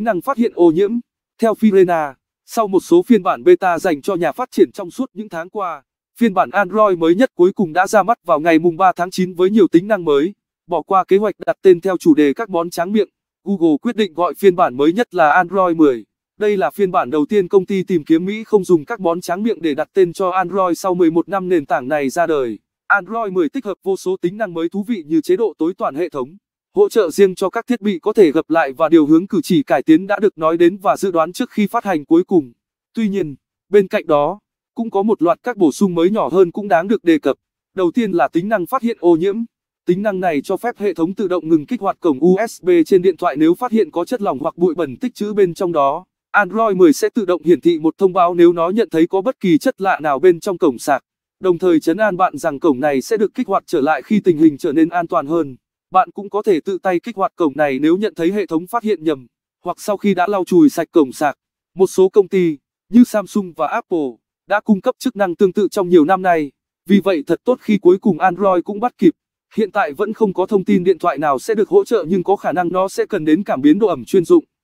năng phát hiện ô nhiễm. Theo Firena, sau một số phiên bản beta dành cho nhà phát triển trong suốt những tháng qua, phiên bản Android mới nhất cuối cùng đã ra mắt vào ngày 3 tháng 9 với nhiều tính năng mới. Bỏ qua kế hoạch đặt tên theo chủ đề các món tráng miệng, Google quyết định gọi phiên bản mới nhất là Android 10. Đây là phiên bản đầu tiên công ty tìm kiếm Mỹ không dùng các món tráng miệng để đặt tên cho Android sau 11 năm nền tảng này ra đời. Android 10 tích hợp vô số tính năng mới thú vị như chế độ tối toàn hệ thống hỗ trợ riêng cho các thiết bị có thể gập lại và điều hướng cử chỉ cải tiến đã được nói đến và dự đoán trước khi phát hành cuối cùng. Tuy nhiên, bên cạnh đó, cũng có một loạt các bổ sung mới nhỏ hơn cũng đáng được đề cập. Đầu tiên là tính năng phát hiện ô nhiễm. Tính năng này cho phép hệ thống tự động ngừng kích hoạt cổng USB trên điện thoại nếu phát hiện có chất lỏng hoặc bụi bẩn tích trữ bên trong đó. Android 10 sẽ tự động hiển thị một thông báo nếu nó nhận thấy có bất kỳ chất lạ nào bên trong cổng sạc, đồng thời chấn an bạn rằng cổng này sẽ được kích hoạt trở lại khi tình hình trở nên an toàn hơn. Bạn cũng có thể tự tay kích hoạt cổng này nếu nhận thấy hệ thống phát hiện nhầm, hoặc sau khi đã lau chùi sạch cổng sạc. Một số công ty, như Samsung và Apple, đã cung cấp chức năng tương tự trong nhiều năm nay. Vì vậy thật tốt khi cuối cùng Android cũng bắt kịp. Hiện tại vẫn không có thông tin điện thoại nào sẽ được hỗ trợ nhưng có khả năng nó sẽ cần đến cảm biến độ ẩm chuyên dụng.